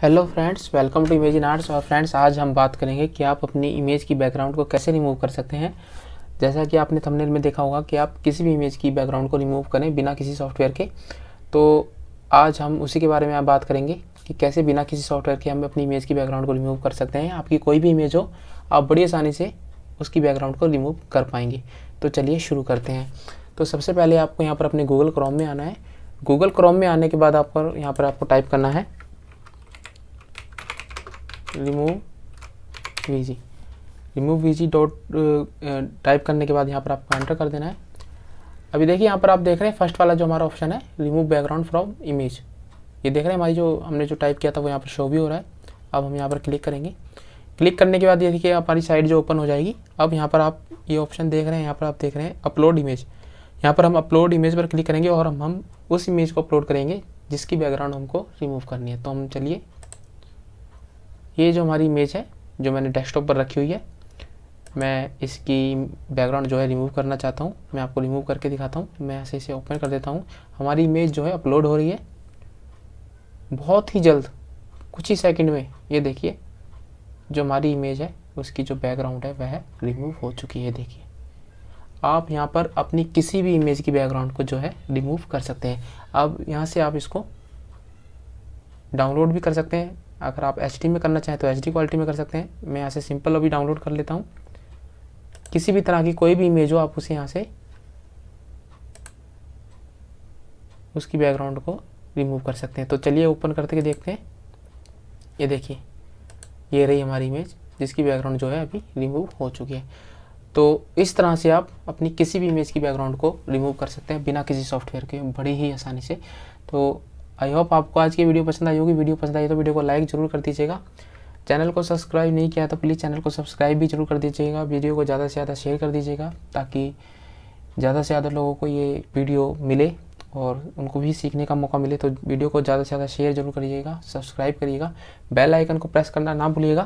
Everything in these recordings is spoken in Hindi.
hello friends welcome to imagine arts और फ्रेंड्स आज हम बात करेंगे कि आप अपनी इमेज की बैकग्राउंड को कैसे रिमूव कर सकते हैं जैसा कि आपने थंबनेल में देखा होगा कि आप किसी भी इमेज की बैकग्राउंड को रिमूव करें बिना किसी सॉफ्टवेयर के तो आज हम उसी के बारे में आप बात करेंगे कि कैसे बिना किसी सॉफ्टवेयर के हम अपनी इमेज की बैकग्राउंड को रिमूव कर सकते हैं आपकी कोई भी इमेज हो आप बड़ी आसानी से उसकी बैकग्राउंड को रिमूव कर पाएंगे तो चलिए शुरू करते हैं तो सबसे पहले आपको यहाँ पर अपने गूगल क्रोम में आना है गूगल क्रोम में आने के बाद आपको यहाँ पर आपको टाइप करना है remove V remove V dot type करने के बाद यहाँ पर आपको एंटर कर देना है अभी देखिए यहाँ पर आप देख रहे हैं फर्स्ट वाला जो हमारा ऑप्शन है रिमूव बैकग्राउंड फ्रॉम इमेज ये देख रहे हैं हमारी जो हमने जो टाइप किया था वो यहाँ पर शो भी हो रहा है अब हम यहाँ पर क्लिक करेंगे क्लिक करने के बाद ये देखिए हमारी साइट जो ओपन हो जाएगी अब यहाँ पर आप ये ऑप्शन देख रहे हैं यहाँ पर आप देख रहे हैं अपलोड इमेज यहाँ पर हम अपलोड इमेज पर क्लिक करेंगे और हम हम उस इमेज को अपलोड करेंगे जिसकी बैकग्राउंड हमको रिमूव करनी है तो हम चलिए ये जो हमारी इमेज है जो मैंने डेस्कटॉप पर रखी हुई है मैं इसकी बैकग्राउंड जो है रिमूव करना चाहता हूँ मैं आपको रिमूव करके दिखाता हूँ मैं ऐसे इसे ओपन कर देता हूँ हमारी इमेज जो है अपलोड हो रही है बहुत ही जल्द कुछ ही सेकंड में ये देखिए जो हमारी इमेज है उसकी जो बैकग्राउंड है वह रिमूव हो चुकी है देखिए आप यहाँ पर अपनी किसी भी इमेज की बैकग्राउंड को जो है रिमूव कर सकते हैं अब यहाँ से आप इसको डाउनलोड भी कर सकते हैं अगर आप एच में करना चाहें तो एच क्वालिटी में कर सकते हैं मैं यहाँ से सिंपल अभी डाउनलोड कर लेता हूँ किसी भी तरह की कोई भी इमेज हो आप उसे यहाँ से उसकी बैकग्राउंड को रिमूव कर सकते हैं तो चलिए ओपन करते के देखते हैं ये देखिए ये रही हमारी इमेज जिसकी बैकग्राउंड जो है अभी रिमूव हो चुकी है तो इस तरह से आप अपनी किसी भी इमेज की बैकग्राउंड को रिमूव कर सकते हैं बिना किसी सॉफ्टवेयर के बड़ी ही आसानी से तो आई होप आपको आज की वीडियो पसंद आई होगी वीडियो पसंद आई तो वीडियो को लाइक जरूर कर दीजिएगा चैनल को सब्सक्राइब नहीं किया तो प्लीज़ चैनल को सब्सक्राइब भी जरूर कर दीजिएगा वीडियो को ज़्यादा से ज़्यादा शेयर कर दीजिएगा ताकि ज़्यादा से ज़्यादा लोगों को ये वीडियो मिले और उनको भी सीखने का मौका मिले तो वीडियो को ज़्यादा से ज़्यादा शेयर जरूर करिएगा सब्सक्राइब करिएगा बेल आइकन को प्रेस करना ना भूलिएगा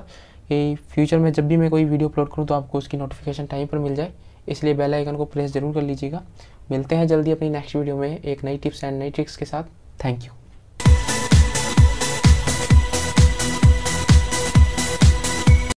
कि फ्यूचर में जब भी मैं कोई वीडियो अपलोड करूँ तो आपको उसकी नोटिफिकेशन टाइम पर मिल जाए इसलिए बेल आइकन को प्रेस जरूर कर लीजिएगा मिलते हैं जल्दी अपनी नेक्स्ट वीडियो में एक नई टिप्स एंड नई ट्रिक्स के साथ थैंक यू